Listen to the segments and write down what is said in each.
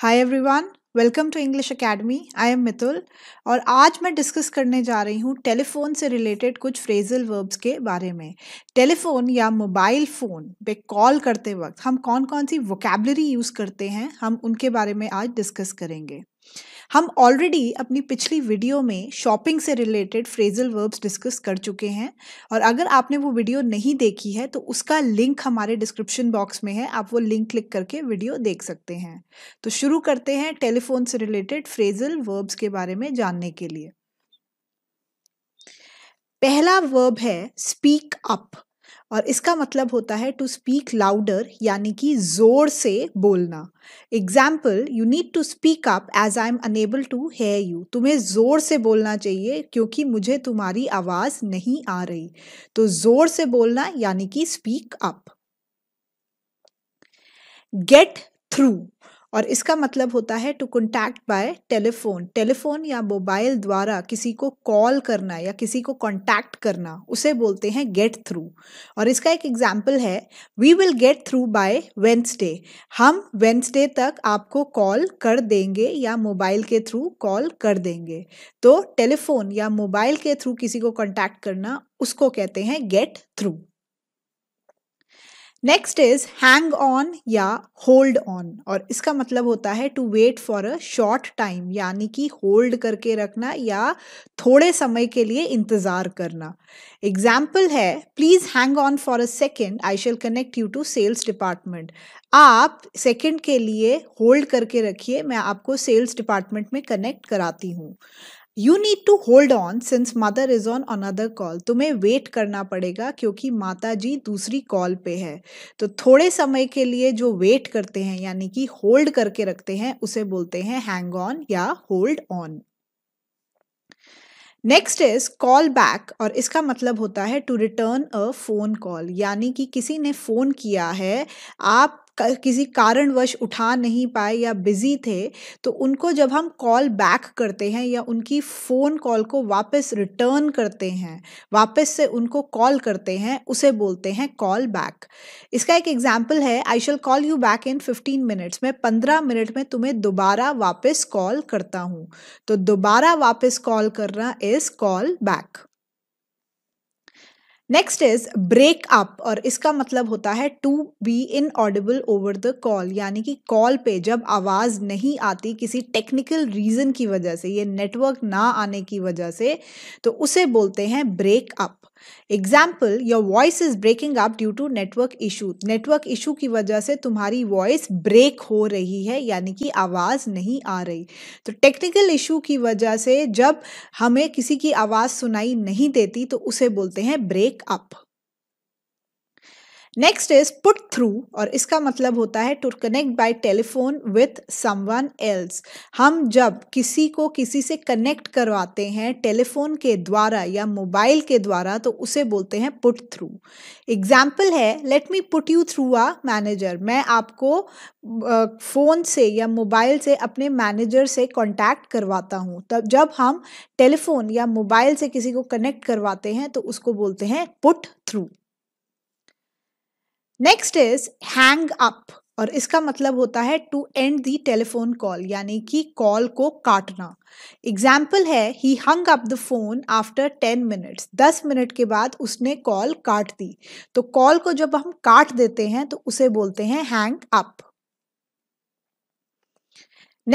Hi everyone welcome to English academy I am Mitul और आज मैं डिस्कस करने जा रही हूँ टेलीफोन से रिलेटेड कुछ फ्रेजल वर्ब्स के बारे में टेलीफोन या मोबाइल फ़ोन पे कॉल करते वक्त हम कौन कौन सी वोकेबलरी यूज़ करते हैं हम उनके बारे में आज डिस्कस करेंगे हम ऑलरेडी अपनी पिछली वीडियो में शॉपिंग से रिलेटेड फ्रेजल वर्ब्स डिस्कस कर चुके हैं और अगर आपने वो वीडियो नहीं देखी है तो उसका लिंक हमारे डिस्क्रिप्शन बॉक्स में है आप वो लिंक क्लिक करके वीडियो देख सकते हैं तो शुरू करते हैं टेलीफोन से रिलेटेड फ्रेजल वर्ब्स के बारे में जानने के लिए पहला वर्ब है स्पीक अप और इसका मतलब होता है टू स्पीक लाउडर यानी कि जोर से बोलना example you need to speak up as I am unable to hear you तुम्हें ज़ोर से बोलना चाहिए क्योंकि मुझे तुम्हारी आवाज़ नहीं आ रही तो ज़ोर से बोलना यानी कि स्पीक अप गेट थ्रू और इसका मतलब होता है to contact by telephone telephone या मोबाइल द्वारा किसी को कॉल करना या किसी को कॉन्टैक्ट करना उसे बोलते हैं गेट थ्रू और इसका एक एग्जाम्पल है we will get through by Wednesday हम वेंसडे तक आपको कॉल कर देंगे या मोबाइल के थ्रू कॉल कर देंगे तो टेलीफोन या मोबाइल के थ्रू किसी को कॉन्टैक्ट करना उसको कहते हैं get through next is hang on या होल्ड ऑन और इसका मतलब होता है to wait for a short time यानी कि होल्ड करके रखना या थोड़े समय के लिए इंतज़ार करना एग्जाम्पल है please hang on for a second I shall connect you to sales department आप सेकेंड के लिए होल्ड करके रखिए मैं आपको सेल्स डिपार्टमेंट में कनेक्ट कराती हूँ you need to hold on since mother is on another call तुम्हें वेट करना पड़ेगा क्योंकि माता जी दूसरी कॉल पे है तो थोड़े समय के लिए जो वेट करते हैं यानी कि होल्ड करके रखते हैं उसे बोलते हैं हैंग ऑन या hold on next is call back और इसका मतलब होता है to return a phone call यानी कि किसी ने फ़ोन किया है आप किसी कारणवश उठा नहीं पाए या बिज़ी थे तो उनको जब हम कॉल बैक करते हैं या उनकी फ़ोन कॉल को वापस रिटर्न करते हैं वापस से उनको कॉल करते हैं उसे बोलते हैं कॉल बैक इसका एक एग्जाम्पल है I shall call you back in fifteen minutes मैं पंद्रह मिनट में तुम्हें दोबारा वापस कॉल करता हूँ तो दोबारा वापस कॉल करना is call back next is break up और इसका मतलब होता है to be inaudible over the call यानी कि कॉल पे जब आवाज़ नहीं आती किसी टेक्निकल रीज़न की वजह से ये नेटवर्क ना आने की वजह से तो उसे बोलते हैं break up example your voice is breaking up due to network issue network issue की वजह से तुम्हारी वॉइस ब्रेक हो रही है यानी कि आवाज़ नहीं आ रही तो टेक्निकल इशू की वजह से जब हमें किसी की आवाज़ सुनाई नहीं देती तो उसे बोलते हैं break up next is put through और इसका मतलब होता है to connect by telephone with someone else हम जब किसी को किसी से कनेक्ट करवाते हैं टेलीफोन के द्वारा या मोबाइल के द्वारा तो उसे बोलते हैं पुट थ्रू एग्जाम्पल है let me put you through a manager मैं आपको फ़ोन से या मोबाइल से अपने मैनेजर से कॉन्टैक्ट करवाता हूँ तब जब हम टेलीफोन या मोबाइल से किसी को कनेक्ट करवाते हैं तो उसको बोलते हैं put through next is hang up और इसका मतलब होता है to end the telephone call यानी कि कॉल को काटना एग्जाम्पल है he hung up the phone after ten minutes दस मिनट के बाद उसने कॉल काट दी तो कॉल को जब हम काट देते हैं तो उसे बोलते हैं hang up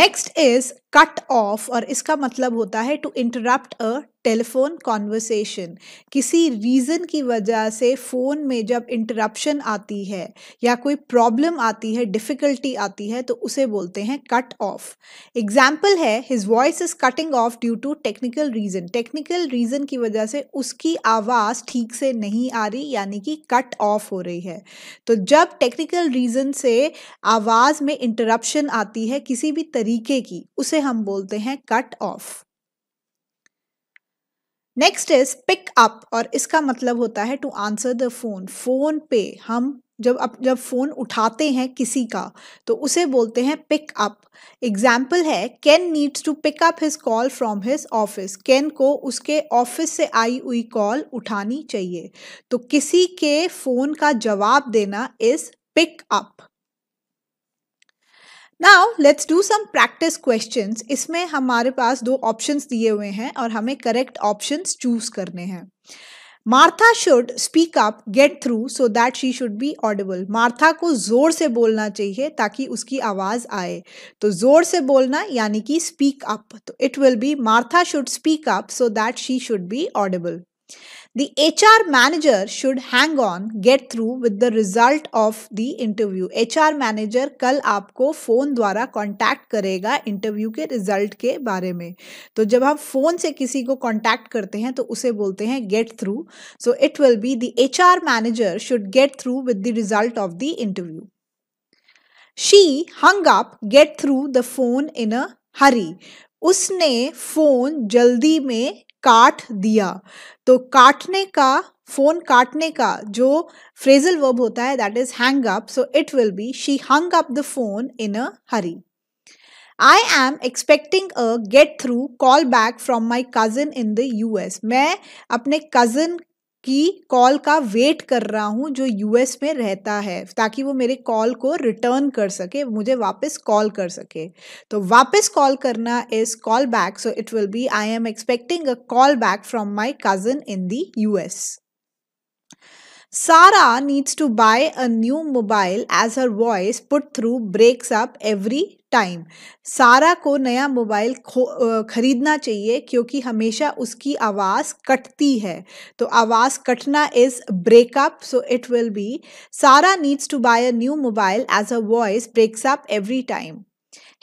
next is cut off और इसका मतलब होता है to interrupt a telephone conversation किसी रीज़न की वजह से फ़ोन में जब इंटरप्शन आती है या कोई प्रॉब्लम आती है डिफ़िकल्टी आती है तो उसे बोलते हैं कट ऑफ एग्जाम्पल है his voice is cutting off due to technical reason technical reason की वजह से उसकी आवाज़ ठीक से नहीं आ रही यानी कि कट ऑफ हो रही है तो जब टेक्निकल रीज़न से आवाज़ में इंटरप्शन आती है किसी भी तरीके की उसे हम बोलते हैं cut off next is pick up और इसका मतलब होता है to answer the phone phone पे हम जब अप जब फ़ोन उठाते हैं किसी का तो उसे बोलते हैं पिक अप एग्जाम्पल है Ken needs to pick up his call from his office Ken को उसके ऑफिस से आई हुई कॉल उठानी चाहिए तो किसी के फ़ोन का जवाब देना is pick up now let's do some practice question इसमें हमारे पास दो ऑप्शन दिए हुए हैं और हमें करेक्ट ऑप्शन चूज करने हैं Martha should speak up get through so that she should be audible Martha को ज़ोर से बोलना चाहिए ताकि उसकी आवाज़ आए तो ज़ोर से बोलना यानी कि स्पीक अप तो it will be Martha should speak up so that she should be audible The HR manager should hang on, get through with the result of the interview. HR manager कल आपको phone द्वारा contact करेगा interview के result के बारे में तो जब हम फ़ोन से किसी को कॉन्टैक्ट करते हैं तो उसे बोलते हैं get through so it will be the H R manager should get through with the result of the interview she hung up get through the phone in a hurry उसने फोन जल्दी में काट दिया तो काटने का फोन काटने का जो फ्रेजल वर्ब होता है that is hang up so it will be she hung up the phone in a hurry I am expecting a get through call back from my cousin in the U S मैं अपने cousin की call का wait कर रहा हूँ जो US में रहता है ताकि वो मेरे कॉल को रिटर्न कर सके मुझे वापस कॉल कर सके तो वापस कॉल करना is call back so it will be I am expecting a call back from my cousin in the US Sara needs to buy a new mobile as her voice put through breaks up every time Sara को नया mobile खरीदना चाहिए क्योंकि हमेशा उसकी आवाज़ कटती है तो आवाज़ कटना is breakup so it will be Sara needs to buy a new mobile as a voice breaks up every time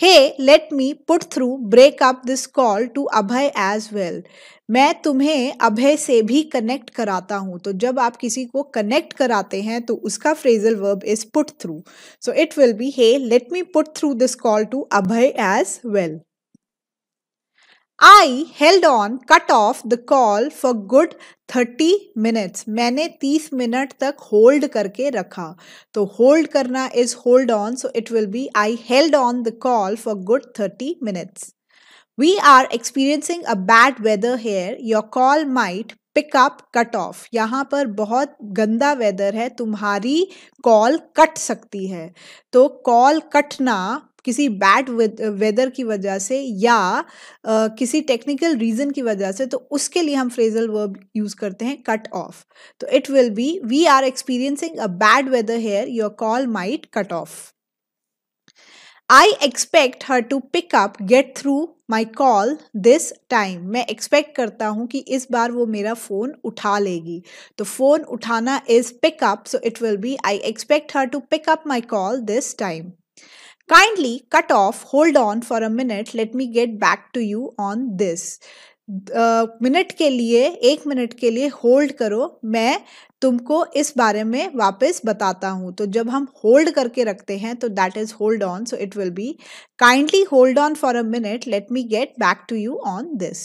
hey let me put through break up this call to Abhay as well मैं तुम्हें अभय से भी connect कराता हूँ तो जब आप किसी को कनेक्ट कराते हैं तो उसका phrasal verb is put through so it will be hey let me put through this call to Abhay as well I held on cut off the call for good thirty minutes मैंने तीस minute तक hold करके रखा तो hold करना is hold on so it will be I held on the call for good thirty minutes we are experiencing a bad weather here your call might pickup cut off यहाँ पर बहुत गंदा weather है तुम्हारी call cut सकती है तो call कटना किसी बैड वेदर की वजह से या आ, किसी टेक्निकल रीज़न की वजह से तो उसके लिए हम फ्रेजल वर्ब यूज़ करते हैं cut off so it will be we are experiencing a bad weather here your call might cut off I expect her to pick up get through my call this time मैं expect करता हूँ कि इस बार वो मेरा phone उठा लेगी तो फ़ोन उठाना is pickup so it will be I expect her to pick up my call this time Kindly cut off, hold on for a minute, let me get back to you on this. Minute uh, के लिए एक minute के लिए hold करो मैं तुमको इस बारे में वापस बताता हूँ तो जब हम होल्ड करके रखते हैं तो that is hold on so it will be kindly hold on for a minute let me get back to you on this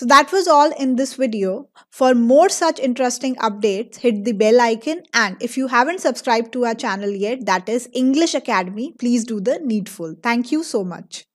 So that was all in this video. For more such interesting updates, hit the bell icon and if you haven't subscribed to our channel yet, that is English Academy, please do the needful. Thank you so much.